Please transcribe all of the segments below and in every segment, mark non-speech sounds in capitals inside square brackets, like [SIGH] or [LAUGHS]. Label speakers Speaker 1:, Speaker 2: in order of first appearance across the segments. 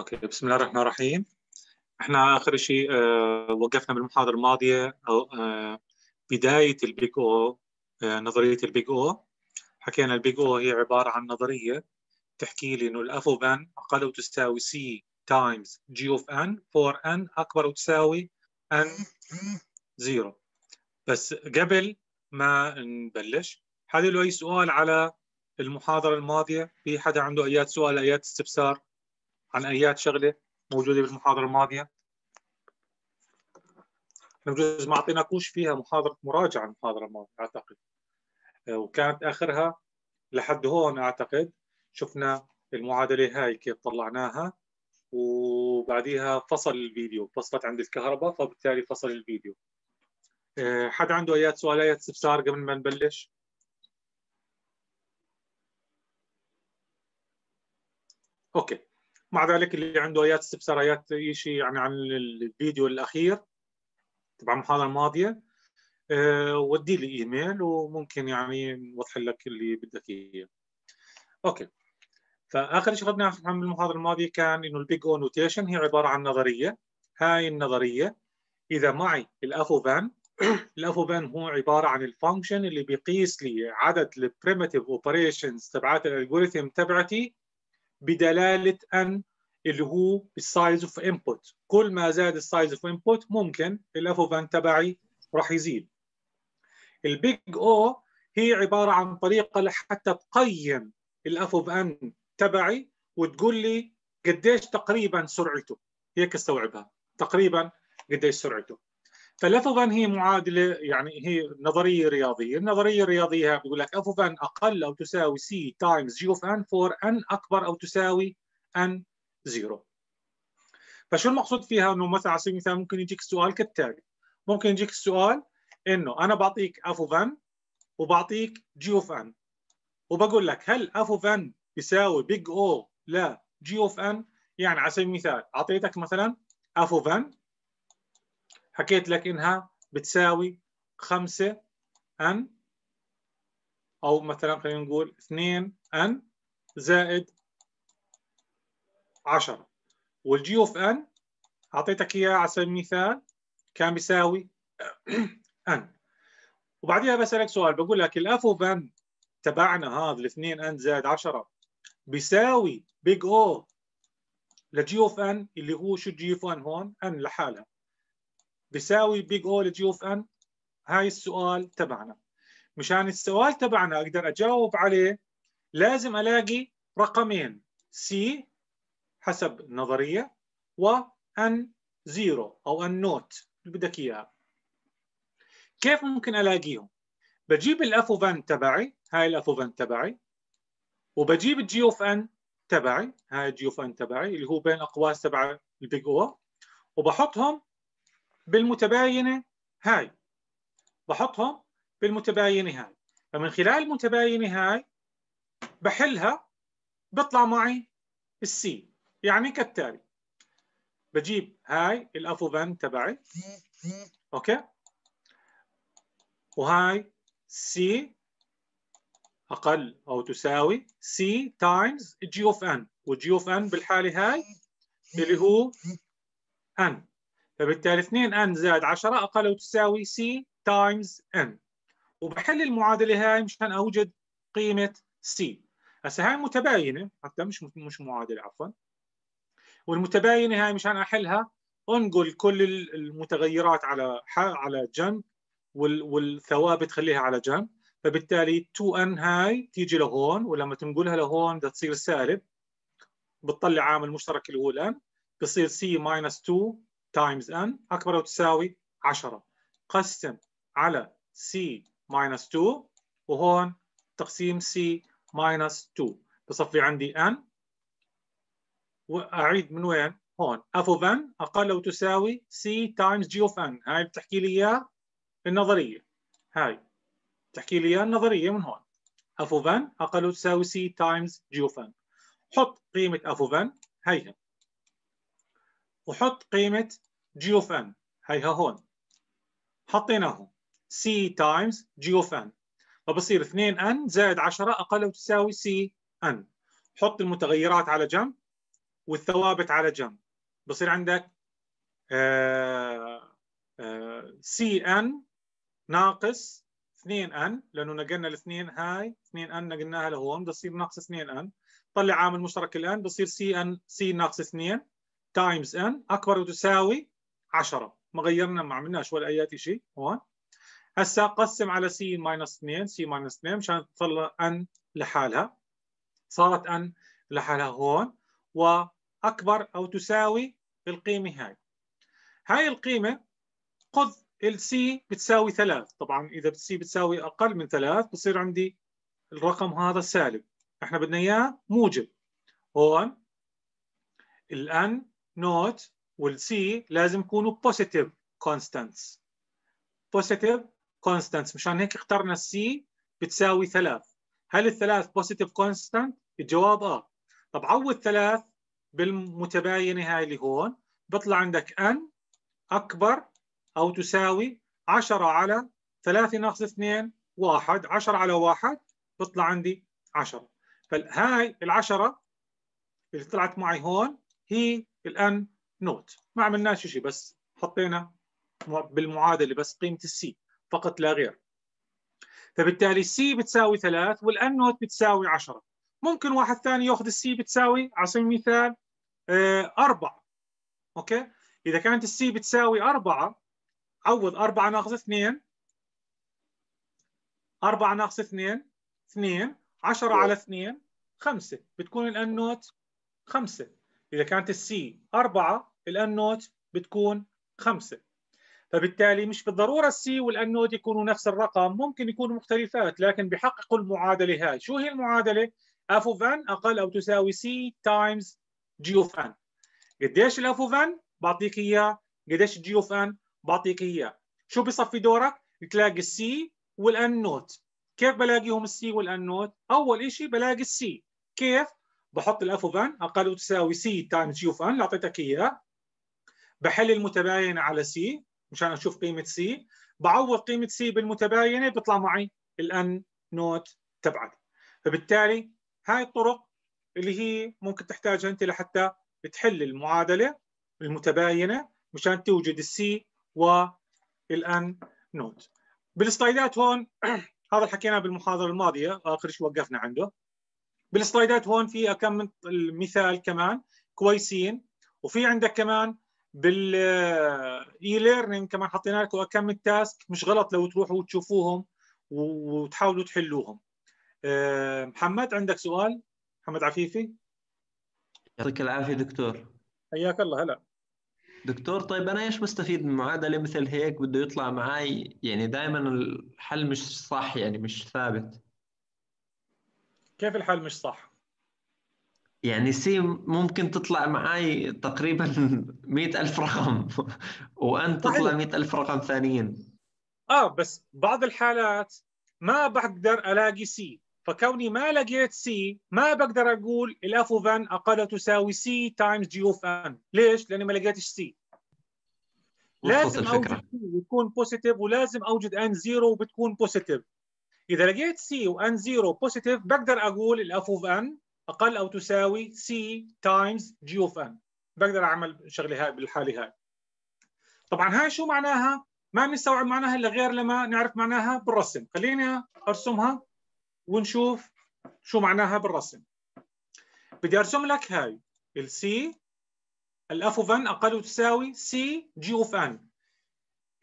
Speaker 1: اوكي بسم الله الرحمن الرحيم احنا اخر شيء اه وقفنا بالمحاضره الماضيه اه بدايه البيج او اه نظريه البيج او حكينا البيج او هي عباره عن نظريه تحكي لي انه الاف اوف ان اقل او تساوي سي تايمز جي اوف ان فور ان اكبر او تساوي ان زيرو بس قبل ما نبلش حد له اي سؤال على المحاضره الماضيه في حدا عنده ايات سؤال ايات استفسار عن ايات شغله موجوده بالمحاضره الماضيه بجوز ما اعطيناكوش فيها محاضره مراجعه المحاضره الماضيه اعتقد آه، وكانت اخرها لحد هون اعتقد شفنا المعادله هاي كيف طلعناها وبعديها فصل الفيديو فصلت عند الكهرباء فبالتالي فصل الفيديو آه، حد عنده ايات سؤال ايات استفسار قبل ما نبلش اوكي مع ذلك اللي عنده ايات استفسار ايات اي شيء يعني عن الفيديو الاخير تبع المحاضره الماضيه أه ودي لي ايميل وممكن يعني نوضح لك اللي بدك اياه اوكي فاخر شيء اخذناه من المحاضره الماضيه كان انه البيج او نوتيشن هي عباره عن نظريه هاي النظريه اذا معي الافو [CLEARS THROAT] الافوفان هو عباره عن الفانكشن اللي بيقيس لي عدد البريمتيف اوبريشنز تبعت الالجوريثم تبعتي بدلاله ان اللي هو السايز اوف انبوت كل ما زاد السايز اوف انبوت ممكن الاف اوف ان تبعي راح يزيد البيج او هي عباره عن طريقه لحتى تقيم الاف اوف ان تبعي وتقول لي قديش تقريبا سرعته هيك استوعبها تقريبا قديش سرعته فلفظا هي معادله يعني هي نظريه رياضيه، النظريه الرياضيه بيقول لك اف اوف ان اقل او تساوي سي تايمز جي اوف ان فور ان اكبر او تساوي ان زيرو. فشو المقصود فيها انه مثلا على سبيل المثال ممكن يجيك السؤال كالتالي ممكن يجيك السؤال انه انا بعطيك اف اوف ان وبعطيك جي اوف ان وبقول لك هل اف اوف ان بيساوي بيج او لا جي اوف ان يعني على سبيل المثال اعطيتك مثلا اف اوف ان حكيت لك انها بتساوي 5 ان او مثلا خلينا نقول 2 ان زائد 10 والجي اوف ان اعطيتك اياه على سبيل المثال كان بيساوي ان [CLEARS THROAT] وبعديها بسالك سؤال بقول لك الاف اوف ان تبعنا هذا الاثنين ان زائد 10 بيساوي بيج او لجي اوف ان اللي هو شو جي اوف ان هون ان لحالها بيساوي بيج اول جي اوف ان هاي السؤال تبعنا مشان السؤال تبعنا اقدر اجاوب عليه لازم الاقي رقمين سي حسب النظريه وان زيرو او ان نوت اللي بدك اياها كيف ممكن الاقيهم بجيب الاف ان تبعي هاي الاف ان تبعي وبجيب الجي اوف ان تبعي هاي الجي اوف ان تبعي اللي هو بين الاقواس تبع البيج او وبحطهم بالمتباينة هاي بحطهم بالمتباينة هاي فمن خلال المتباينة هاي بحلها بطلع معي السي يعني كالتالي بجيب هاي الافوفان تبعي اوكي وهاي سي اقل او تساوي سي تايمز جي اوف ان وجي اوف ان بالحاله هاي اللي هو ان فبالتالي 2n زائد 10 اقل وتساوي c تايمز n وبحل المعادله هاي مشان اوجد قيمه c هسه هاي متباينه حتى مش مش معادله عفوا والمتباينه هاي مشان احلها انقل كل المتغيرات على على جنب والثوابت خليها على جنب فبالتالي 2n هاي تيجي لهون ولما تنقلها لهون بدها تصير سالب بتطلع عامل مشترك اللي هو الان بصير c 2 تايمز ان أكبر أو تساوي 10 قسم على c ماينس 2 وهون تقسيم c ماينس 2 بصفي عندي n وأعيد من وين؟ هون f of n أقل أو تساوي c times g of n هاي بتحكي لي اياها النظرية هاي بتحكي لي اياها النظرية من هون f of n أقل أو تساوي c times g of n حط قيمة f of n هيها وحط قيمة g of n هيها هون حطيناها سي تايمز g of n فبصير 2 n زائد 10 اقل او تساوي سي ان حط المتغيرات على جنب والثوابت على جنب بصير عندك سي آه، ان آه، ناقص 2 n لانه نقلنا الاثنين هاي 2 n نقلناها لهون بصير ناقص 2 n طلع عامل مشترك الان بصير سي ان سي ناقص 2 تايمز ان اكبر وتساوي 10 ما غيرنا ما عملناش ولا اي شيء هون هسا قسم على سي ماينس 2 سي ماينس 2 مشان تطلع ان لحالها صارت ان لحالها هون واكبر او تساوي القيمه هاي هاي القيمه خذ السي بتساوي 3 طبعا اذا السي بتساوي اقل من 3 بصير عندي الرقم هذا سالب احنا بدنا اياه موجب هون الان نوت والسي لازم يكونوا بوزيتيف كونستانتس بوزيتيف كونستانتس مشان هيك اخترنا السي بتساوي ثلاث هل الثلاث بوزيتيف كونستانت؟ الجواب اه طب عوض ثلاث بالمتباينة هاي اللي هون بطلع عندك n أكبر أو تساوي 10 على 3 ناقص 2 1 10 على 1 بطلع عندي 10 فهاي العشرة اللي طلعت معي هون هي الآن نوت ما عملناش شيء بس حطينا بالمعادلة بس قيمة السي فقط لا غير فبالتالي السي بتساوي 3 والان نوت بتساوي 10 ممكن واحد ثاني ياخذ السي بتساوي على سبيل المثال 4 آه، اوكي اذا كانت السي بتساوي 4 عوض 4 ناقص 2 4 ناقص 2 2 10 على 2 5 بتكون الان نوت 5 إذا كانت السي 4 الأنوت بتكون خمسة فبالتالي مش بالضرورة السي والأنود يكونوا نفس الرقم ممكن يكونوا مختلفات لكن بيحققوا المعادلة هاي شو هي المعادلة؟ اف of N أقل أو تساوي سي تايمز G of N قديش F of N بعطيك إياه قديش G of N بعطيك إياه شو بصفي دورك؟ تلاقي السي والأنود كيف بلاقيهم السي والأنود؟ أول إشي بلاقي السي كيف؟ بحط الاف اوف ان اقل تساوي سي تايمز يو اوف ان اللي اعطيتك اياه بحل المتباينه على سي مشان اشوف قيمه سي بعوض قيمه سي بالمتباينه بيطلع معي الان نوت تبعك فبالتالي هاي الطرق اللي هي ممكن تحتاجها انت لحتى تحل المعادله المتباينه مشان توجد السي والان نوت بالسلايدات هون [CLEARS THROAT] هذا اللي حكيناه بالمحاضره الماضيه اخر شيء وقفنا عنده بالسلايدات هون في كم مثال كمان كويسين وفي عندك كمان بالاي آه، ليرنينج كمان حطينا لكم كم تاسك مش غلط لو تروحوا وتشوفوهم وتحاولوا تحلوهم آه، محمد عندك سؤال محمد عفيفي يعطيك العافيه دكتور حياك الله هلا دكتور طيب انا ايش بستفيد من معادله مثل هيك بده يطلع معي يعني دائما الحل مش صح يعني مش ثابت كيف الحال مش صح؟ يعني سي ممكن تطلع معي تقريبا [LAUGHS] مئة ألف رقم وأنت تطلع مئة ألف رقم ثانيين آه بس بعض الحالات ما بقدر ألاقي سي فكوني ما لقيت سي ما بقدر أقول الأف اوف ان أقل تساوي سي تايمز جي اوف ان ليش؟ لأني ما لقيتش سي لازم الفكرة. أوجد سي وتكون بوزيتيف ولازم أوجد ان زيرو وبتكون بوزيتيف إذا لقيت سي وان زيرو بوزيتيف بقدر أقول الأف أوف ان أقل أو تساوي سي تايمز جي أوف ان بقدر أعمل شغلة هاي بالحالة هاي طبعا هاي شو معناها؟ ما بنستوعب معناها إلا غير لما نعرف معناها بالرسم خليني أرسمها ونشوف شو معناها بالرسم بدي أرسم لك هاي السي الأف أوف ان أقل تساوي سي جي أوف ان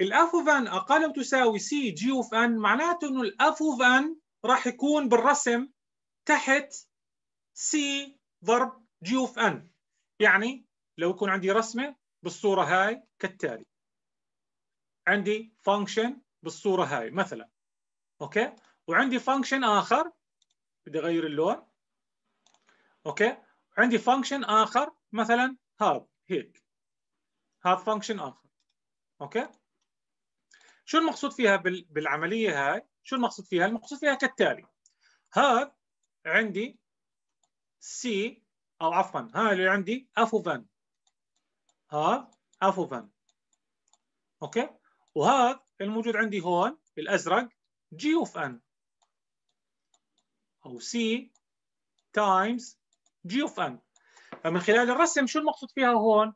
Speaker 1: الاف اوف ان اقل او تساوي سي جي اوف ان معناته انه الاف اوف ان راح يكون بالرسم تحت سي ضرب جي اوف ان يعني لو يكون عندي رسمه بالصوره هاي كالتالي عندي فانكشن بالصوره هاي مثلا اوكي وعندي فانكشن اخر بدي اغير اللون اوكي عندي فانكشن اخر مثلا هذا هيك هذا فانكشن اخر اوكي شو المقصود فيها بالعملية هاي؟ شو المقصود فيها؟ المقصود فيها كالتالي هذا عندي سي أو عفوا هاي اللي عندي F هذا N أوكي؟ وهذا الموجود عندي هون الأزرق G of N أو سي تايمز G of N فمن خلال الرسم شو المقصود فيها هون؟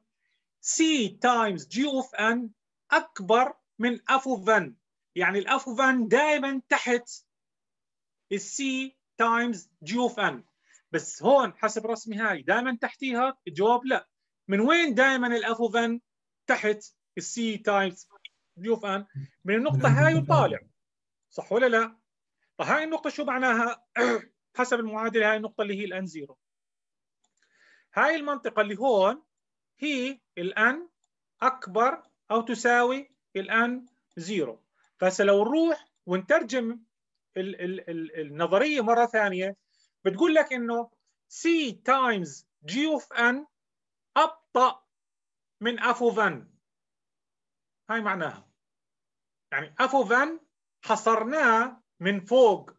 Speaker 1: سي تايمز G of N أكبر من افوفن يعني الافوفن دائما تحت السي تايمز جي اوف ان بس هون حسب رسمي هاي دائما تحتيها الجواب لا من وين دائما الافوفن تحت السي تايمز جي اوف ان من النقطه هاي وطالع صح ولا لا فهاي طيب النقطه شو معناها [CLEARS THROAT] حسب المعادله هاي النقطه اللي هي الان زيرو هاي المنطقه اللي هون هي الان اكبر او تساوي الآن زيرو لو نروح ونترجم النظرية مرة ثانية بتقول لك إنه C تايمز G اوف N أبطأ من F اوف N هاي معناها يعني F اوف N حصرناه من فوق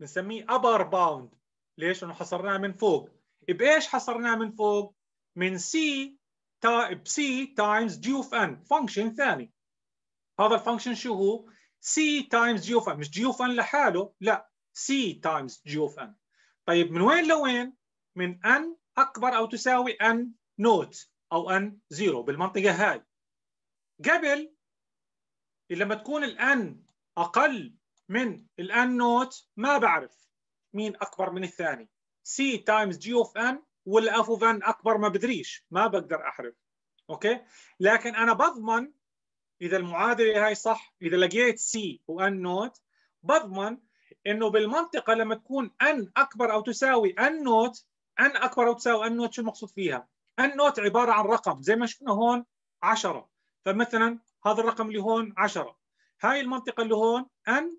Speaker 1: بنسميه upper bound ليش؟ لأنه حصرناه من فوق بإيش حصرناه من فوق؟ من C تايب سي تايمز جي اوف ان فانكشن ثاني هذا الفانكشن شو هو؟ سي تايمز جي اوف ان مش جي اوف ان لحاله لا سي تايمز جي اوف ان طيب من وين لوين؟ من ان اكبر او تساوي ان نوت او ان زيرو بالمنطقه هاي قبل لما تكون الان اقل من الان نوت ما بعرف مين اكبر من الثاني سي تايمز جي اوف ان اوف ان اكبر ما بدريش ما بقدر احرف اوكي لكن انا بضمن اذا المعادله هاي صح اذا لقيت سي وان نوت بضمن انه بالمنطقه لما تكون ان اكبر او تساوي ان نوت ان اكبر او تساوي ان نوت شو المقصود فيها؟ ان نوت عباره عن رقم زي ما شفنا هون 10 فمثلا هذا الرقم اللي هون 10 هاي المنطقه اللي هون ان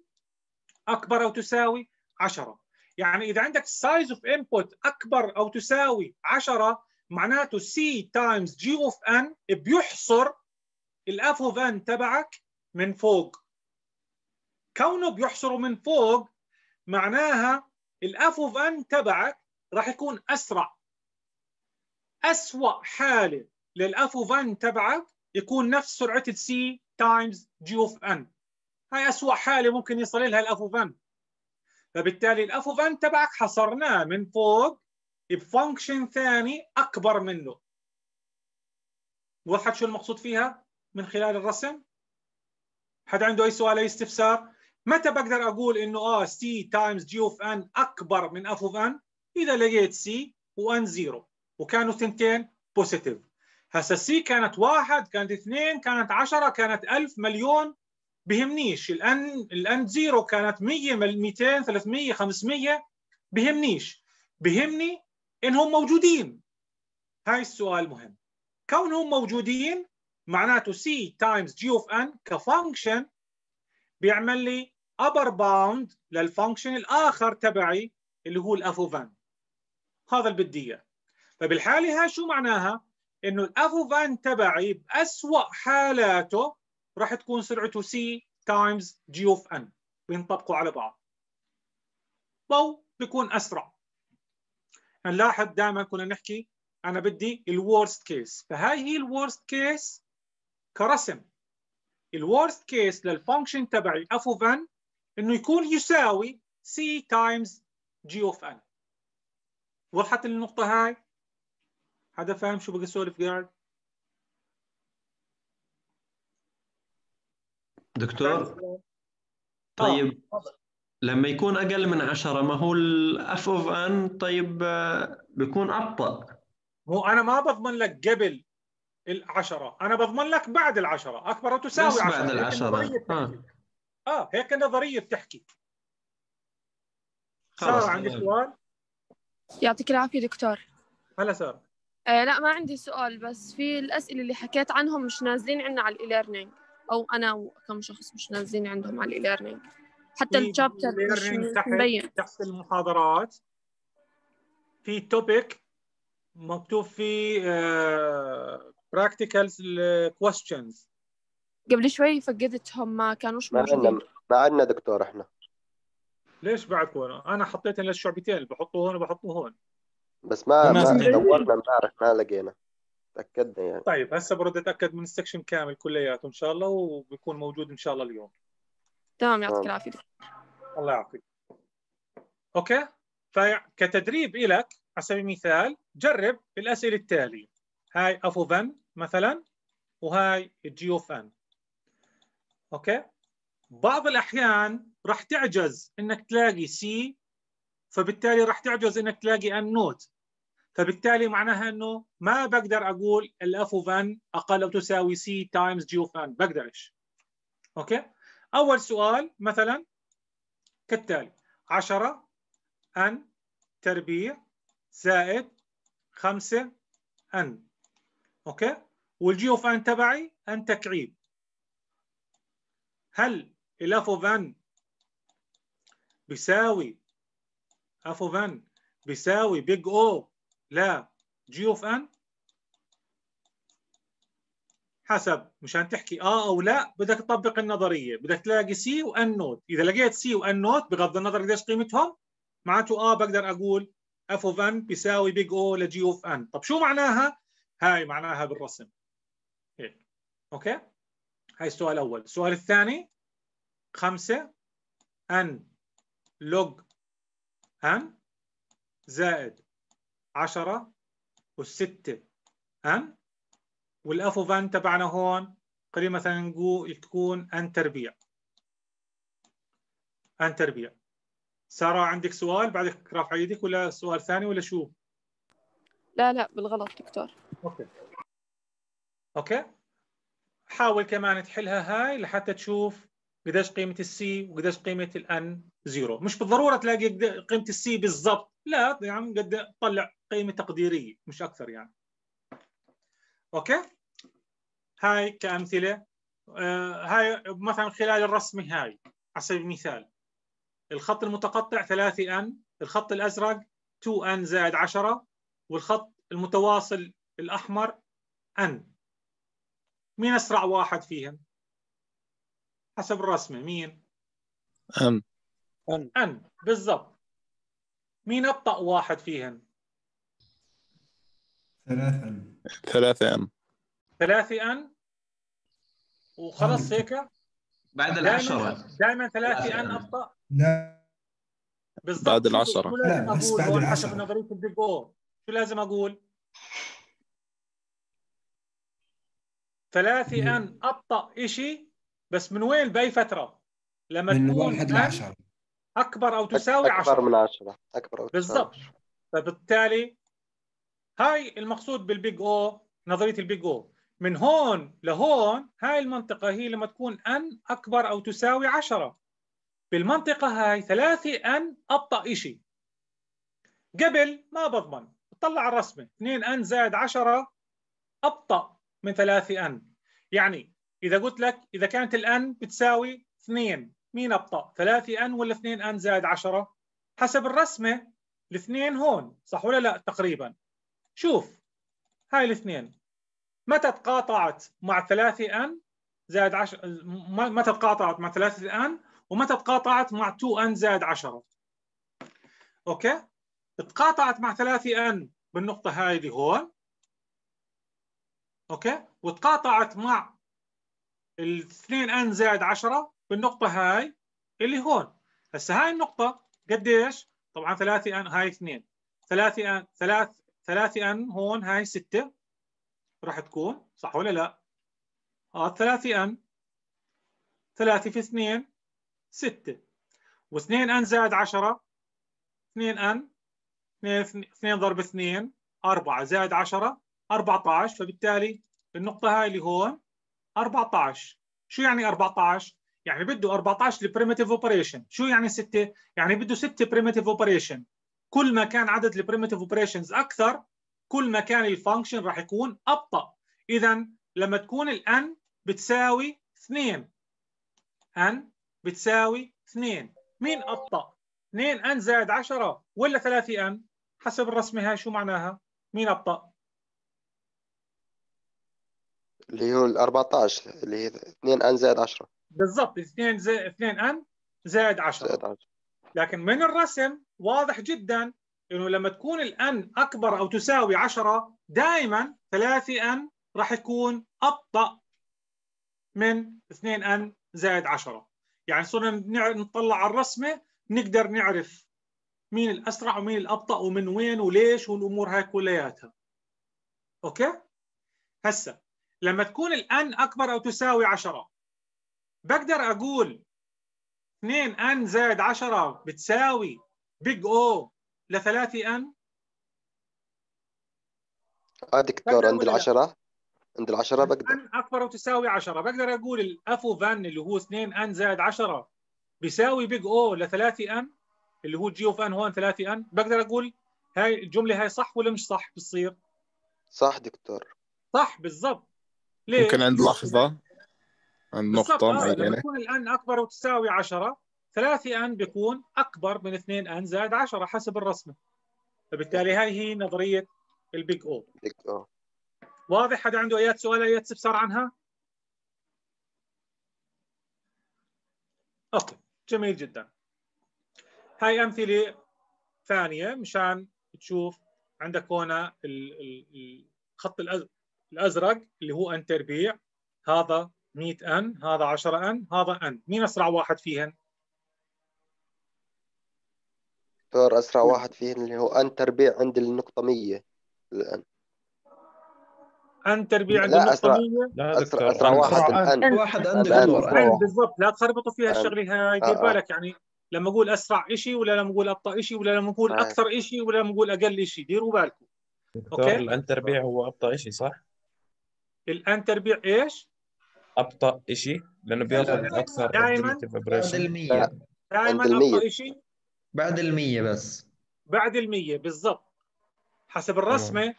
Speaker 1: اكبر او تساوي 10 يعني اذا عندك size of input اكبر او تساوي 10 معناته سي تايمز جي اوف ان بيحصر الاف اوف ان تبعك من فوق كونه بيحصره من فوق معناها الاف اوف ان تبعك راح يكون اسرع اسوا حاله للاف اوف ان تبعك يكون نفس سرعه السي تايمز جي اوف ان هاي اسوا حاله ممكن يصل لها الاف اوف ان فبالتالي الاف اوف ان تبعك حصرناه من فوق بفانكشن ثاني اكبر منه وضحت شو المقصود فيها من خلال الرسم حد عنده اي سؤال اي استفسار متى بقدر اقول انه اه سي تايمز جي اوف ان اكبر من اف اوف ان اذا لقيت سي وان زيرو وكانوا ثنتين بوزيتيف هسا سي كانت واحد كانت اثنين كانت عشرة كانت ألف مليون بهمنيش الان الان زيرو كانت 100 200 300 500 بهمنيش بهمني انهم موجودين هاي السؤال مهم كونهم موجودين معناته سي تايمز جي اوف ان كفانكشن بيعمل لي upper bound للفانكشن الاخر تبعي اللي هو ان هذا اللي بدي اياه فبالحاله هاي شو معناها انه ان تبعي باسوا حالاته راح تكون سرعته سي تايمز جي اوف ان بينطبقوا على بعض ضوء بيكون اسرع نلاحظ يعني دائما كنا نحكي انا بدي الورست كيس فهاي هي الورست كيس كرسم الورست كيس للفانكشن تبعي اف اوف ان انه يكون يساوي سي تايمز جي اوف ان وضحت النقطه هاي حدا فاهم شو بقى اسولف قاعد دكتور آه، طيب لما يكون اقل من 10 ما هو الاف اوف ان طيب آه، بيكون ابطا هو انا ما بضمن لك قبل ال10 انا بضمن لك بعد ال10 اكبر تساوي 10 بعد ال10 آه. اه هيك النظريه بتحكي صار عندي سؤال يعطيك العافيه دكتور هلا سارة آه لا ما عندي سؤال بس في الاسئله اللي حكيت عنهم مش نازلين عندنا على الاي ليرنينج او انا وكم شخص مش نازلين عندهم على الاي حتى الشابتر مش مبين تحت المحاضرات في توبيك مكتوب فيه براكتيكالز كويستشنز قبل شوي فقدتهم ما كانوش موجودين ما عندنا دكتور احنا ليش بعدكم انا حطيت للشعبتين بحطوه هون وبحطوه هون بس ما ما دورنا امبارح ما لقينا تاكدنا يعني طيب هسه برد اتاكد من السكشن كامل كلياته ان شاء الله وبيكون موجود ان شاء الله اليوم تمام يعطيك العافيه الله يعافيك اوكي فكتدريب لك على سبيل المثال جرب الاسئله التاليه هاي اف اوف ان مثلا وهاي جي اوف ان اوكي بعض الاحيان راح تعجز انك تلاقي سي فبالتالي راح تعجز انك تلاقي ان نوت فبالتالي معناها انه ما بقدر اقول الاف اوف ان اقل او تساوي سي تايمز جي اوف ان بقدرش اوكي اول سؤال مثلا كالتالي 10 ان تربيع زائد 5 ان اوكي والجي اوف ان تبعي ان تكعيب هل الاف اوف ان بيساوي اف اوف ان بيساوي بيج او لا جي اوف ان حسب مشان تحكي اه او لا بدك تطبق النظريه بدك تلاقي سي وان نوت اذا لقيت سي وان نوت بغض النظر قديش قيمتهم معناته اه بقدر اقول اف اوف ان بيساوي بيج او لجي اوف ان طب شو معناها هاي معناها بالرسم هيك إيه. اوكي هاي السؤال الاول السؤال الثاني خمسة ان لوج ان زائد 10 وال6 أن والأف اوف أن تبعنا هون قريب مثلا نقول تكون أن تربيع أن تربيع سارة عندك سؤال بعدك رافع يدك ولا سؤال ثاني ولا شو؟ لا لا بالغلط دكتور أوكي أوكي حاول كمان تحلها هاي لحتى تشوف قديش قيمة السي وقديش قيمة الان زيرو مش بالضرورة تلاقي قيمة السي بالضبط لا يعني قد طلع قيمه تقديريه مش اكثر يعني اوكي هاي كامثله آه، هاي مثلا خلال الرسمه هاي على سبيل المثال الخط المتقطع 3 ان الخط الازرق 2 ان زائد 10 والخط المتواصل الاحمر ان مين اسرع واحد فيهم حسب الرسمه مين ان ان بالضبط مين ابطا واحد فيهم ثلاثة ان ثلاثة ان وخلص آه. هيك بعد العشرة دائما ثلاثة ان أبطأ لا بالضبط بعد العشرة لا بس بعد العشرة نظرية البيج شو لازم أقول؟ ثلاثة ان أبطأ شيء بس من وين بأي فترة؟ لما من تكون واحد لعشرة أكبر أو تساوي أكبر 10 أكبر من 10 أكبر بالضبط فبالتالي هاي المقصود بالبيج او نظريه البيج او من هون لهون هاي المنطقه هي لما تكون ان اكبر او تساوي 10 بالمنطقه هاي ثلاثه ان ابطا شيء قبل ما بضمن اطلع على الرسمه 2 ان زائد 10 ابطا من 3 ان يعني اذا قلت لك اذا كانت الان بتساوي 2 مين ابطا 3 ان ولا 2 ان زائد 10 حسب الرسمه الاثنين هون صح ولا لا تقريبا شوف هاي الاثنين متى تقاطعت مع ثلاثة ان زائد 10 متى تقاطعت مع ثلاثة ان ومتى تقاطعت مع 2 ان زائد 10 اوكي تقاطعت مع ثلاثة ان بالنقطة هاي اللي هون اوكي وتقاطعت مع ال 2 ان زائد 10 بالنقطة هاي اللي هون هسه هاي النقطة قديش؟ طبعا ثلاثة ان هاي اثنين ثلاثة ان ثلاث 3 ان هون هاي 6 راح تكون صح ولا لا؟ اه 3 ان 3 في 2 6 و2 ان زائد 10 2 ان 2 2 ضرب 2 4 زائد 10 14 فبالتالي النقطة هاي اللي هون 14 شو يعني 14 يعني بده 14 بريمتيف اوبريشن شو يعني 6 يعني بده 6 بريمتيف اوبريشن كل ما كان عدد البريمتيف اوبريشنز اكثر كل ما كان الفانكشن راح يكون ابطا اذا لما تكون الان بتساوي 2 ان بتساوي 2 مين ابطا 2 ان زائد 10 ولا 3 ان حسب الرسمه هاي شو معناها مين ابطا اللي هو ال 14 اللي هي 2 ان زائد 10 بالضبط 2 زائد 2 ان زائد 10 زائد 10 لكن من الرسم واضح جدا انه لما تكون الان اكبر او تساوي 10 دائما 3 ان راح يكون ابطا من 2 ان زائد 10 يعني صرنا نطلع على الرسمه نقدر نعرف مين الاسرع ومين الابطا ومن وين وليش والامور هاي كلياتها اوكي هسه لما تكون الان اكبر او تساوي 10 بقدر اقول 2 ان زائد 10 بتساوي بيج او لثلاثي ان اه دكتور عند العشرة عند العشرة بقدر ان اكبر وتساوي 10 بقدر اقول الافو فان اللي هو 2 ان زائد 10 بيساوي بيج او لثلاثي ان اللي هو جي اوف ان هون ثلاثي ان بقدر اقول هاي الجمله هاي صح ولا مش صح بتصير؟ صح دكتور صح بالضبط ليه؟ ممكن عند لحظه عند نقطه آه، معينه يكون الان اكبر وتساوي 10 3 ان بيكون اكبر من 2 ان زائد 10 حسب الرسمه فبالتالي هاي هي نظريه البيج او او واضح حدا عنده ايات سؤال ايات استفسار عنها اوكي جميل جدا هاي امثله ثانيه مشان تشوف عندك هنا الخط الازرق اللي هو ان تربيع هذا 100 ان هذا 10 ان هذا ان مين اسرع واحد فيهن يعتبر أسرع واحد فيهم اللي هو ان تربيع عند النقطة 100 الآن ان تربيع عند النقطة 100 لا أسرع, أسرع واحد الآن أن. واحد عند الآن بالضبط لا تخربطوا فيها الشغلة آه، هاي دير آه. بالك يعني لما أقول أسرع شيء ولا لما أقول أبطأ شيء ولا لما أقول آه. أكثر شيء ولا لما أقول أقل شيء ديروا بالكم اوكي الان تربيع هو أبطأ شيء صح؟ الان تربيع إيش؟ أبطأ شيء لأنه بياخذ أكثر دائما دائما أبطأ شيء بعد المية بس بعد المية بالضبط حسب الرسمة أوه.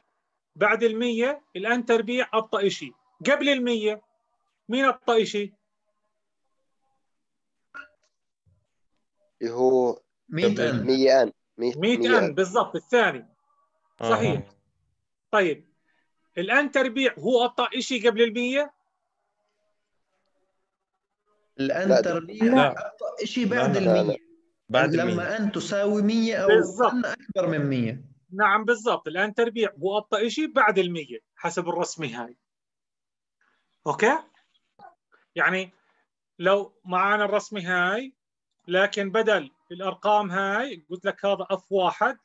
Speaker 1: بعد المية الآن تربيع أبطأ إشي قبل المية مين أبطأ إشي هو 100 أن 100 أن 100 أن بالضبط الثاني صحيح آه. طيب الآن تربيع هو أبطأ إشي قبل المية؟ الآن تربيع أبطأ إشي بعد المية
Speaker 2: بعد لما المية. أن
Speaker 1: تساوي 100 أو أن أكبر من 100 نعم بالضبط الآن تربيع وابطا شيء بعد ال 100 حسب الرسمة هاي أوكي يعني لو معانا الرسمة هاي لكن بدل الأرقام هاي قلت لك هذا أف واحد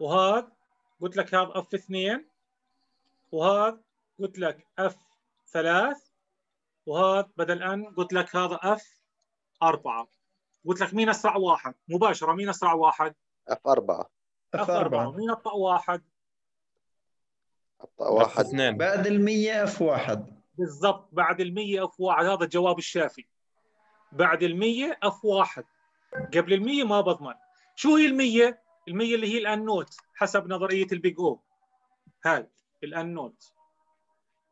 Speaker 1: وهذا قلت لك هذا أف اثنين وهذا قلت لك أف ثلاث وهذا بدل أن قلت لك هذا أف أربعة قلت لك مين اسرع واحد مباشره مين اسرع واحد اف 4 اف 4 مين ابطا واحد ابطا واحد اثنين بعد ال100 اف 1 بالضبط بعد ال100 اف 1 هذا الجواب الشافي بعد ال100 اف 1 قبل ال100 ما بضمن شو هي ال100 ال100 اللي هي الانوت حسب نظريه البيج او هاي الانوت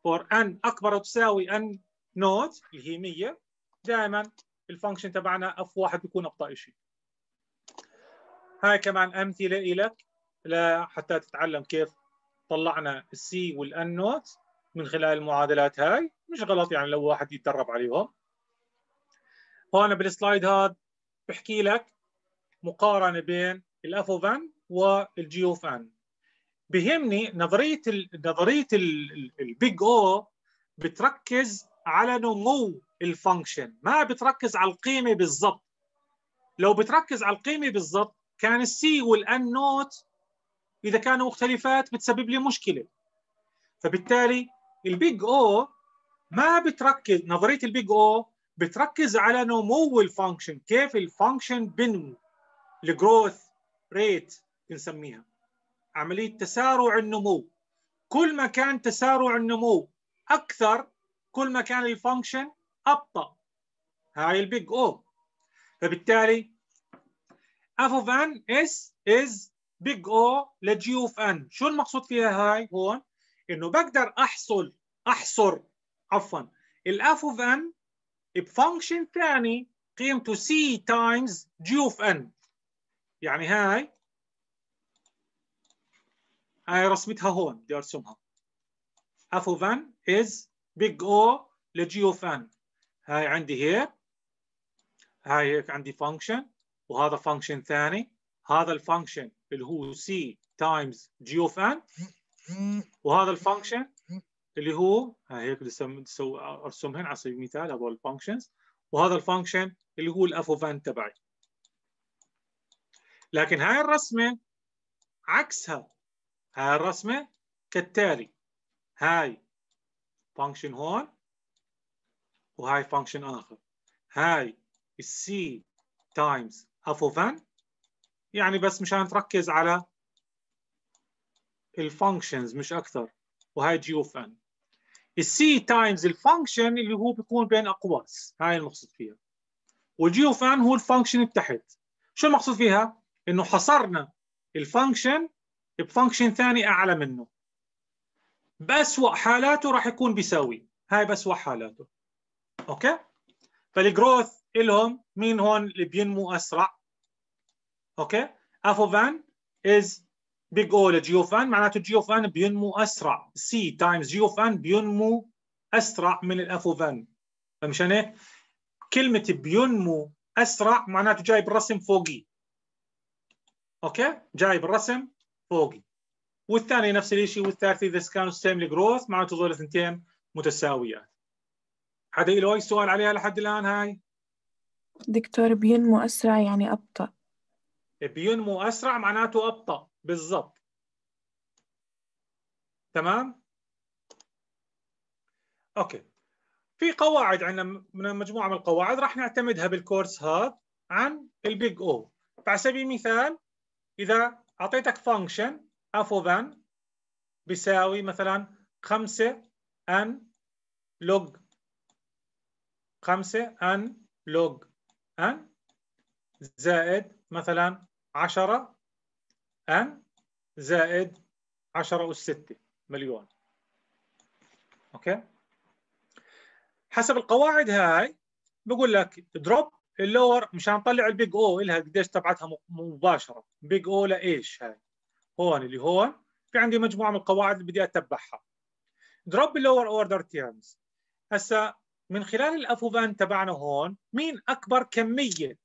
Speaker 1: فور ان اكبر تساوي ان نوت اللي هي 100 دائما الفانكشن تبعنا اف واحد بيكون ابطا شيء هاي كمان امثله لك لحتى تتعلم كيف طلعنا السي والان نوت من خلال المعادلات هاي مش غلط يعني لو واحد يتدرب عليهم هون بالسلايد هذا بحكي لك مقارنه بين الاف اوف ان والجي اوف ان بهمني نظريه الـ نظريه البيج او بتركز على نمو الفانكشن ما بتركز على القيمه بالضبط لو بتركز على القيمه بالضبط كان السي والان نوت اذا كانوا مختلفات بتسبب لي مشكله فبالتالي البيج او ما بتركز نظريه البيج او بتركز على نمو الفانكشن كيف الفانكشن بنمو الجروث ريت بنسميها عمليه تسارع النمو كل ما كان تسارع النمو اكثر كل ما كان الفانكشن ابطا هاي البيج او فبالتالي اف اوف ان اس از بيج او لجي اوف ان شو المقصود فيها هاي هون انه بقدر احصل احصر عفوا الاف اوف ان بفانكشن ثاني قيمته سي تايمز جي اوف ان يعني هاي هاي رسمتها هون بدي ارسمها f of n is بيج او لجي اوف ان هاي عندي هيك هاي هيك عندي فانكشن وهذا فانكشن ثاني هذا الفانكشن اللي هو سي تايمز جي اوف ان وهذا الفانكشن اللي هو هاي هيك ارسمهن على سبيل المثال هذول الفانكشنز وهذا الفانكشن اللي هو الاف اوف ان تبعي لكن هاي الرسمه عكسها هاي الرسمه كالتالي هاي فانكشن هون وهاي فانكشن اخر هاي السي تايمز اف اوف ان يعني بس مشان تركز على الفانكشنز مش اكثر وهاي جي اوف ان السي تايمز الفانكشن اللي هو بيكون بين اقواس هاي المقصود فيها والجي اوف ان هو الفانكشن تحت شو المقصود فيها؟ انه حصرنا الفانكشن بفانكشن ثاني اعلى منه بأسوأ حالاته راح يكون بيساوي هاي بأسوأ حالاته اوكي فالجروث إلهم مين هون اللي بينمو اسرع اوكي إن از بيج او لجيوفان معناته جيوفان بينمو اسرع سي تايمز جيوفان بينمو اسرع من إن فمشان هيك إيه؟ كلمه بينمو اسرع معناته جايب الرسم فوقي اوكي جايب الرسم فوقي والثاني نفس الشيء والثالثه اذا كانوا سيم جروث معناته هذول الثنتين متساويات حدا له اي سؤال عليها لحد الان هاي دكتور بينمو اسرع يعني ابطا إيه، بينمو اسرع معناته ابطا بالضبط تمام اوكي في قواعد عندنا من مجموعه من القواعد راح نعتمدها بالكورس هذا عن البيج او فعلى سبيل المثال اذا اعطيتك فانكشن أفوبان بيساوي مثلا 5 ان لوج 5 ان لوج ان زائد مثلا 10 ان زائد 10 أس 6 مليون اوكي حسب القواعد هاي بقول لك دروب اللور مشان نطلع البيج او الها قديش تبعتها مباشره بيج او لايش هاي هون اللي هون في عندي مجموعه من القواعد اللي بدي اتبعها drop lower order terms هسا من خلال الاف اوف ان تبعنا هون مين اكبر كميه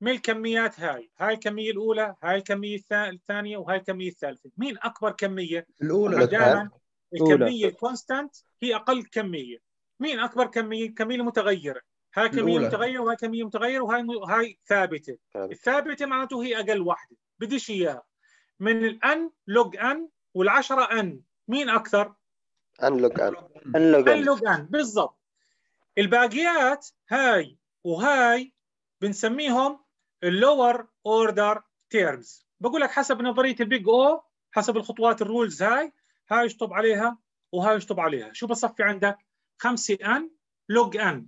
Speaker 1: من الكميات هاي هاي الكميه الاولى هاي الكميه الثانيه وهاي الكميه الثالثه مين اكبر كميه الاولى دائما الكميه الكونستانت هي اقل كميه مين اكبر كميه الكميه المتغيره هاي كميه متغيره وهاي كميه متغيره وهاي هاي ثابته ثابت. الثابته معناته هي اقل وحده بديش اياها من الان لوج ان والعشرة ان مين اكثر؟ ان لوج ان ان لوج ان, أن, أن. بالضبط الباقيات هاي وهاي بنسميهم اللور اوردر تيرمز بقول لك حسب نظريه البيج او حسب الخطوات الرولز هاي هاي اشطب عليها وهاي اشطب عليها شو بصفي عندك 5 ان لوج ان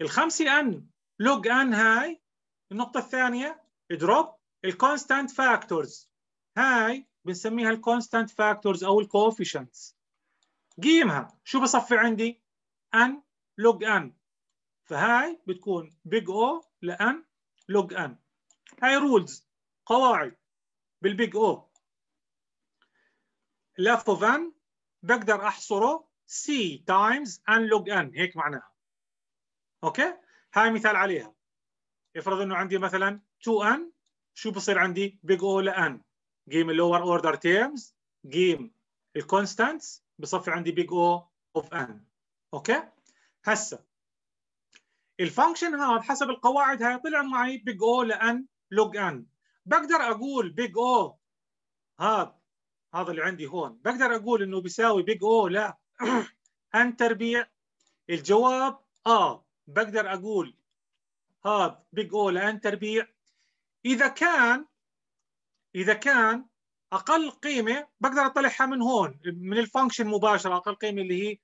Speaker 1: الخمسة ان لوج ان هاي النقطه الثانيه دروب الكونستانت فاكتورز هاي بنسميها الكونستانت فاكتورز او الكوفيشنتس قيمها شو بصفي عندي؟ ان لوج ان فهاي بتكون بيج او لان لوج ان هاي رولز قواعد بالبيج او لاف اوف ان بقدر احصره سي تايمز ان لوج ان هيك معناها اوكي هاي مثال عليها افرض انه عندي مثلا 2 ان شو بصير عندي بيج او لان جيم اللور اوردر تيرمز جيم الكونستانتس بصفي عندي بيج او اوف ان اوكي هسه الفانكشن هذا حسب القواعد هاي طلع معي بيج او لان لوج ان بقدر اقول بيج او هذا هذا اللي عندي هون بقدر اقول انه بيساوي بيج او لا ان تربيع الجواب اه بقدر اقول هذا بيج او لان تربيع اذا كان اذا كان اقل قيمه بقدر اطلعها من هون من الفانكشن مباشره اقل قيمه اللي هي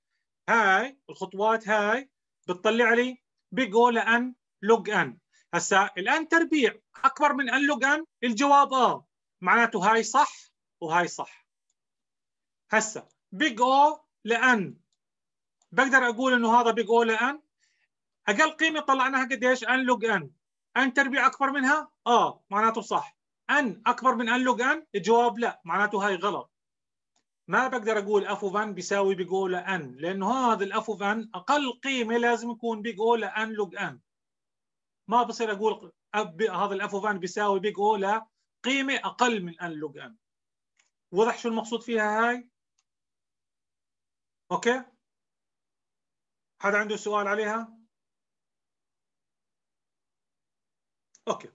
Speaker 1: هاي الخطوات هاي بتطلع لي بيج او لان لوج ان هسا الان تربيع اكبر من ان لوج ان الجواب اه معناته هاي صح وهاي صح هسا بيج او لان بقدر اقول انه هذا بيج او لان اقل قيمه طلعناها قديش ان لوج ان ان تربيع اكبر منها اه معناته صح ان اكبر من ان لوج ان الجواب لا معناته هاي غلط ما بقدر اقول اف اوف ان بيساوي بيج او لان لانه هذا الاف اوف ان اقل قيمه لازم يكون بيج او لان لوج ان ما بصير اقول أب هذا الاف اوف ان بيساوي بيج او لقيمه اقل من ان لوج ان وضح شو المقصود فيها هاي اوكي حدا عنده سؤال عليها اوكي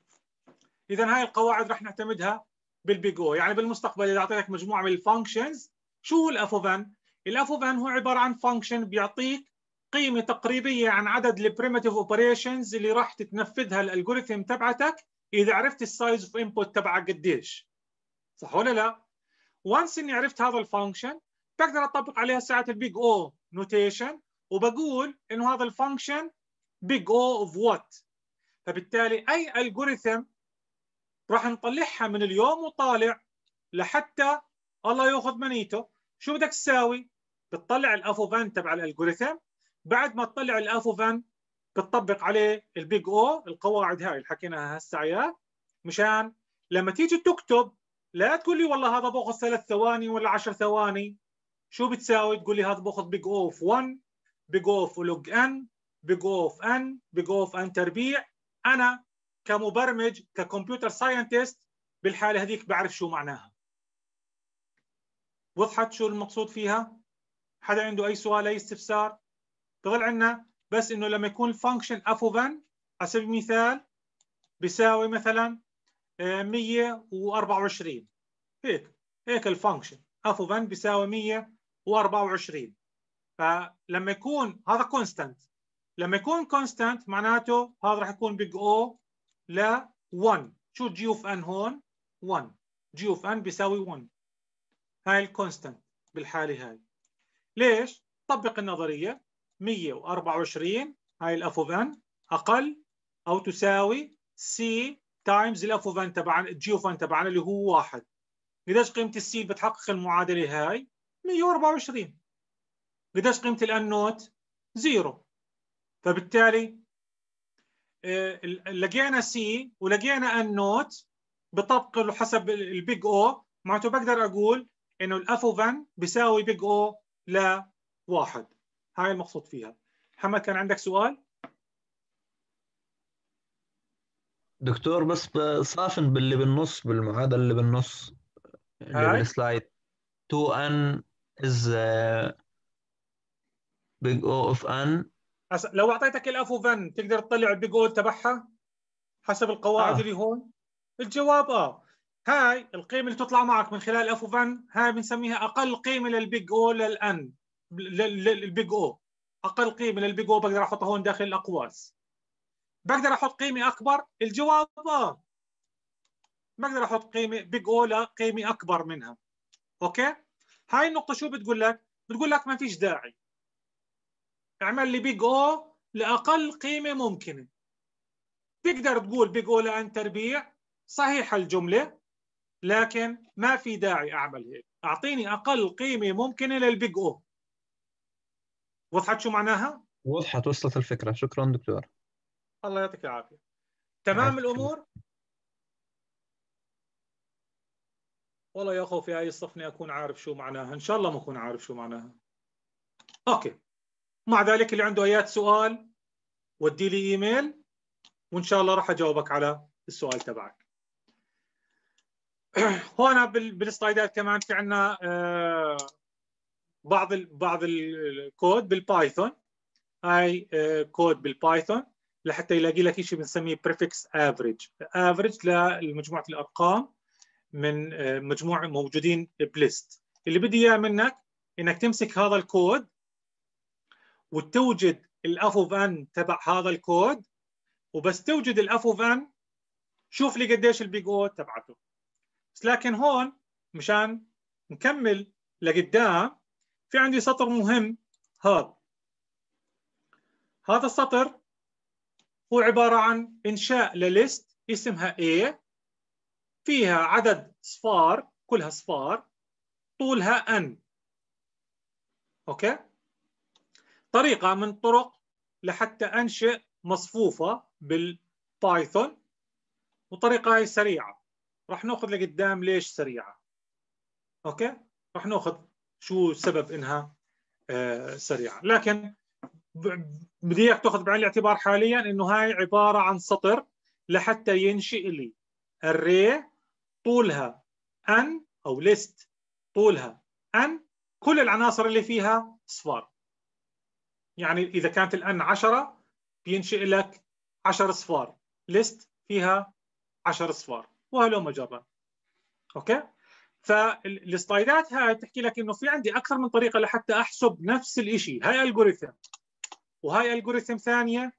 Speaker 1: اذا هاي القواعد رح نعتمدها بالبيج او يعني بالمستقبل اذا اعطيتك مجموعه من الفانكشنز شو هو الاف الاف اوف ان؟ اوف ان هو عباره عن فانكشن بيعطيك قيمه تقريبيه عن عدد البريمتيف اوبريشنز اللي راح تتنفذها الالجوريثم تبعتك اذا عرفت السايز اوف انبوت تبعك قديش صح ولا لا وانس اني عرفت هذا الفانكشن بقدر اطبق عليها ساعه البيج او نوتيشن وبقول انه هذا الفانكشن بيج او اوف وات فبالتالي اي الجوريثم راح نطلعها من اليوم وطالع لحتى الله ياخذ منيته شو بدك تساوي بتطلع الافوفان تبع الالجوريثم بعد ما تطلع الافوفان بتطبق عليه البيج او القواعد هاي اللي حكيناها هسه يا مشان لما تيجي تكتب لا تقول لي والله هذا باخذ ثلاث ثواني ولا 10 ثواني شو بتساوي تقول لي هذا باخذ بيج او اوف 1 بيج او اوف لوج ان بيج او اوف ان بيج او اوف ان تربيع انا كمبرمج ككمبيوتر ساينتست بالحاله هذيك بعرف شو معناها وضحت شو المقصود فيها حدا عنده اي سؤال اي استفسار بضل عندنا بس انه لما يكون الفانكشن ان على سبيل المثال بيساوي مثلا 124 آه، هيك هيك الفانكشن ان بيساوي 124 فلما يكون هذا كونستانت لما يكون كونستانت معناته هذا راح يكون بيج او ل 1 شو جي اوف ان هون 1 جي اوف ان بيساوي 1 هاي الكونستنت بالحاله هاي ليش طبق النظريه 124 هاي الاف اوف ان اقل او تساوي سي تايمز الاف اوف ان تبعنا الجي اوف ان تبعنا اللي هو واحد قديش قيمه السي اللي بتحقق المعادله هاي 124 قديش قيمه الان نوت زيرو فبالتالي آه، لقينا سي ولقينا ان نوت بطبق له حسب البيج او معناته بقدر اقول انه الافوفان بيساوي بيج او لواحد هاي المقصود فيها محمد كان عندك سؤال؟ دكتور بس صافن باللي بالنص بالمعادله اللي بالنص اللي بالسلايد 2n is بيج آه، big اوف ان لو اعطيتك الافو فن تقدر تطلع البيج اول تبعها حسب القواعد آه. اللي هون الجواب اه هاي القيمه اللي تطلع معك من خلال الافو فن هاي بنسميها اقل قيمه للبيج او للان للبيج او اقل قيمه للبيج او بقدر احطها هون داخل الاقواس بقدر احط قيمه اكبر الجواب اه بقدر احط قيمه بيج او لقيمه اكبر منها اوكي هاي النقطه شو بتقول لك بتقول لك ما فيش داعي اعمل لي بيج او لاقل قيمه ممكنه تقدر تقول بيج او لان تربيع صحيحه الجمله لكن ما في داعي اعمل هيك اعطيني اقل قيمه ممكنه للبيج او وضحت شو معناها وضحت وصلت الفكره شكرا دكتور الله يعطيك العافيه تمام الامور والله يا اخو في هاي الصفنه اكون عارف شو معناها ان شاء الله ما اكون عارف شو معناها اوكي مع ذلك اللي عنده ايات سؤال ودي لي ايميل وان شاء الله راح اجاوبك على السؤال تبعك [CLEARS THROAT] هون بالسلايدات كمان في عندنا آه، بعض بعض الكود بالبايثون هاي آه، كود بالبايثون لحتى يلاقي لك شيء بنسميه بريفكس افريج افريج لمجموعه الارقام من آه، مجموعه موجودين بليست اللي بدي اياه منك انك تمسك هذا الكود وتوجد الاف اوف ان تبع هذا الكود وبس توجد الاف اوف ان شوف لي قديش البيج او تبعته بس لكن هون مشان نكمل لقدام في عندي سطر مهم هذا هذا السطر هو عبارة عن إنشاء لليست اسمها A فيها عدد صفار كلها صفار طولها N أوكي طريقه من طرق لحتى انشئ مصفوفه بالبايثون وطريقه هي سريعه راح ناخذ لقدام ليش سريعه اوكي راح ناخذ شو سبب انها آه سريعه لكن بدي اياك تاخذ بعين الاعتبار حاليا انه هاي عباره عن سطر لحتى ينشئ لي الري طولها ان او ليست طولها ان كل العناصر اللي فيها صفار يعني إذا كانت الآن 10 بينشئ لك 10 صفار ليست فيها 10 صفار وهلو مجرا أوكي فالسلايدات هاي بتحكي لك انه في عندي اكثر من طريقه لحتى احسب نفس الشيء هاي الجوريثم وهاي الجوريثم ثانيه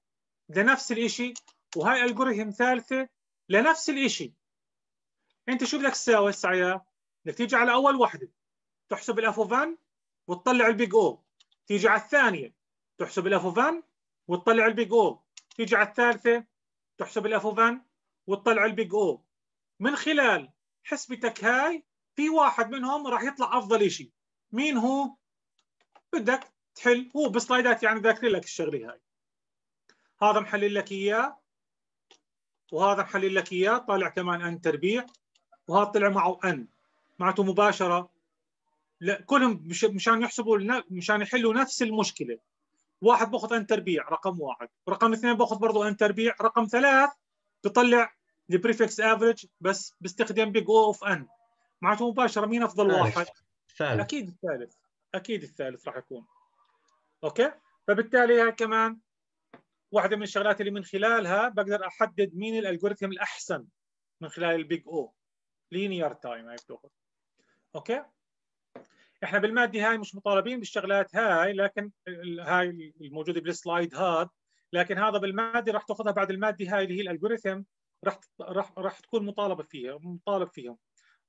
Speaker 1: لنفس الشيء وهاي الجوريثم ثالثه لنفس الشيء انت شو بدك تساوي هسه بدك تيجي على اول وحده تحسب الاف اوف ان وتطلع البيج او تيجي على الثانيه تحسب الاف ان وتطلع البيج او تيجي على الثالثه تحسب الاف ان وتطلع البيج او من خلال حسبتك هاي في واحد منهم راح يطلع افضل شيء مين هو بدك تحل هو بسلايدات يعني ذاكر لك الشغله هاي هذا محلل لك اياه وهذا محلل لك اياه طالع كمان ان تربيع وهذا طلع معه ان معناته مباشره لا كلهم مشان يحسبوا مشان يحلوا نفس المشكله واحد باخذ ان تربيع رقم واحد رقم اثنين باخذ برضه ان تربيع رقم ثلاث بطلع البريفكس افريج بس باستخدام بيج او اوف ان معناته مباشره مين افضل ثالث. واحد؟ ثالث اكيد الثالث اكيد الثالث راح يكون اوكي فبالتالي هاي كمان واحده من الشغلات اللي من خلالها بقدر احدد مين الالجوريثم الاحسن من خلال البيج او لينير تايم هي بتاخذ اوكي احنا بالماده هاي مش مطالبين بالشغلات هاي لكن هاي الموجوده بالسلايد هاد لكن هذا بالماده راح تاخذها بعد الماده هاي اللي هي الالجوريثم راح راح راح تكون مطالبه فيها مطالب فيهم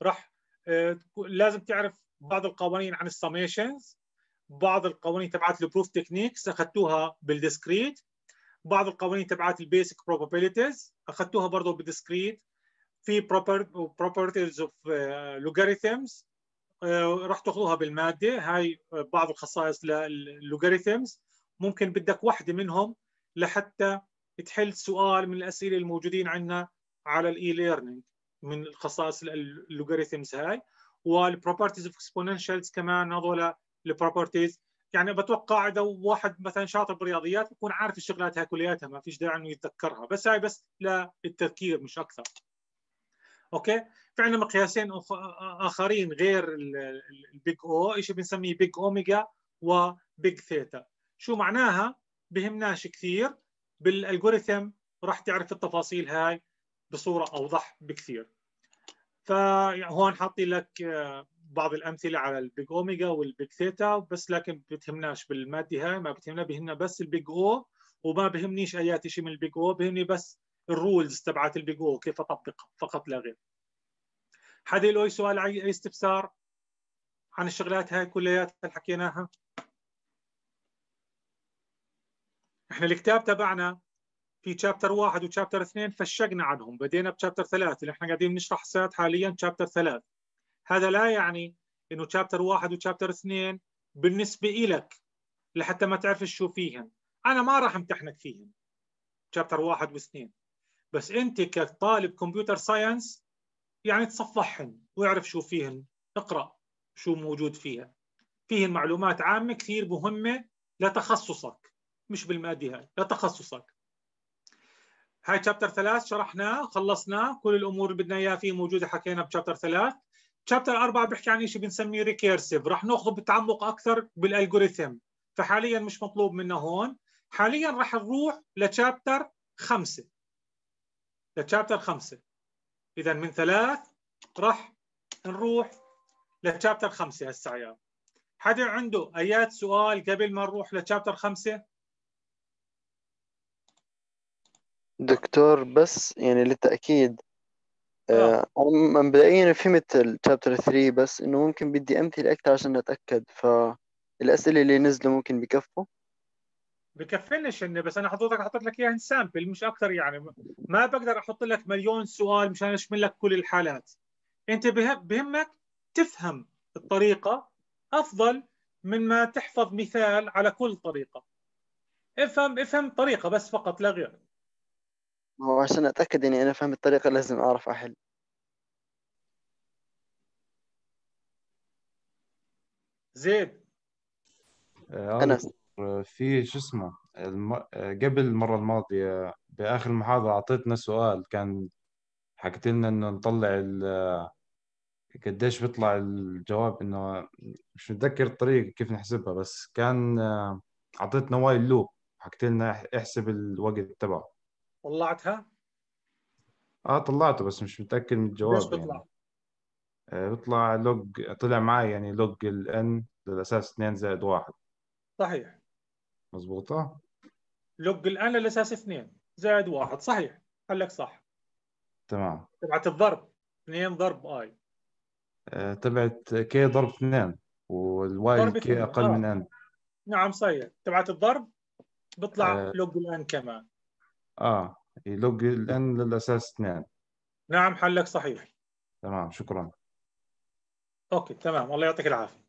Speaker 1: راح آه، لازم تعرف بعض القوانين عن السميشنز بعض القوانين تبعت البروف تكنيكس اخذتوها بالديسكريت بعض القوانين تبعت البيسك بروبابيلتيز اخذتوها برضه بالديسكريت في بروبرتيز اوف لوغاريثمز آه، راح تاخذوها بالماده هاي آه، بعض الخصائص لللوغاريثمز ممكن بدك وحده منهم لحتى تحل سؤال من الاسئله الموجودين عندنا على الاي ليرنينج من الخصائص اللوغاريثمز هاي والبروبرتيز اوف اكسبوننشلز كمان هذول البروبرتيز يعني بتوقع اذا واحد مثلا شاطر بالرياضيات بكون عارف الشغلات هاي كلياتها ما فيش داعي انه يتذكرها بس هاي بس للتذكير مش اكثر اوكي في عندنا مقياسين اخرين غير البيج او شيء بنسميه بيج اوميجا وبيج ثيتا شو معناها بهمناش كثير بالالجوريثم راح تعرف التفاصيل هاي بصوره اوضح بكثير فهون حاطين لك آه، بعض الامثله على البيج اوميجا والبيج ثيتا بس لكن بتهمناش بالماده هاي ما بتهمنا بهمنا بس البيج او وما بهمنيش اي شيء من البيج او بهمني بس الرولز تبعت البيج او كيف اطبقها فقط لا غير حدا له اي سؤال اي استفسار عن الشغلات هاي كلياتها اللي حكيناها احنا الكتاب تبعنا في تشابتر واحد وتشابتر اثنين فشقنا عنهم بدينا بتشابتر ثلاث اللي احنا قاعدين بنشرح سات حاليا تشابتر ثلاث هذا لا يعني انه تشابتر واحد وتشابتر اثنين بالنسبة إلك لحتى ما تعرفش شو فيهم أنا ما راح امتحنك فيهم تشابتر واحد واثنين بس انت كطالب كمبيوتر ساينس يعني تصفحهن واعرف شو فيهن اقرا شو موجود فيها فيهن معلومات عامه كثير مهمه لتخصصك مش بالماده هاي لتخصصك هاي تشابتر ثلاث شرحناه خلصناه كل الامور اللي بدنا اياها فيه موجوده حكينا بشابتر ثلاث شابتر أربعة بيحكي عن شيء بنسميه ريكيرسيف رح ناخذه بتعمق اكثر بالالجوريثم فحاليا مش مطلوب منا هون حاليا رح نروح لشابتر خمسة لتشابتر خمسة إذا من ثلاث راح نروح لتشابتر خمسة هسه عيال حدا عنده أيات سؤال قبل ما نروح لتشابتر خمسة؟ دكتور بس يعني للتأكيد آه. أنا آه. مبدئيا فهمت التشابتر 3 بس إنه ممكن بدي أمثلة أكثر عشان أتأكد فالأسئلة اللي نزلوا ممكن بكفوا بكفنش ان بس انا لك حطيت لك اياها سامبل مش اكثر يعني ما بقدر احط لك مليون سؤال مشان اشمل لك كل الحالات انت بهمك تفهم الطريقه افضل من ما تحفظ مثال على كل طريقه افهم افهم طريقه بس فقط لا غير ما هو عشان اتاكد اني انا فاهم الطريقه لازم اعرف احل زيد آه، انس في شو اسمه الم... قبل المرة الماضية بآخر المحاضرة أعطيتنا سؤال كان حكيت لنا إنه نطلع ال... قديش بيطلع الجواب إنه مش متذكر الطريقة كيف نحسبها بس كان أعطيتنا وايل لوب حكيت لنا احسب الوقت تبعه طلعتها؟ اه طلعته بس مش متأكد من الجواب يعني. بيطلع؟ يعني. آه بيطلع لوج طلع معي يعني لوج الان للاساس 2 زائد 1 صحيح مظبوطه لوج الان للاساس اثنين زائد واحد صحيح خلك صح تمام تبعت الضرب اثنين ضرب اي آه، تبعت كي ضرب اثنين والواي كي اقل آه. من ان نعم صحيح تبعت الضرب بيطلع آه. لوج الان كمان اه لوج الان للاساس اثنين نعم حلك صحيح تمام شكرا اوكي تمام الله يعطيك العافيه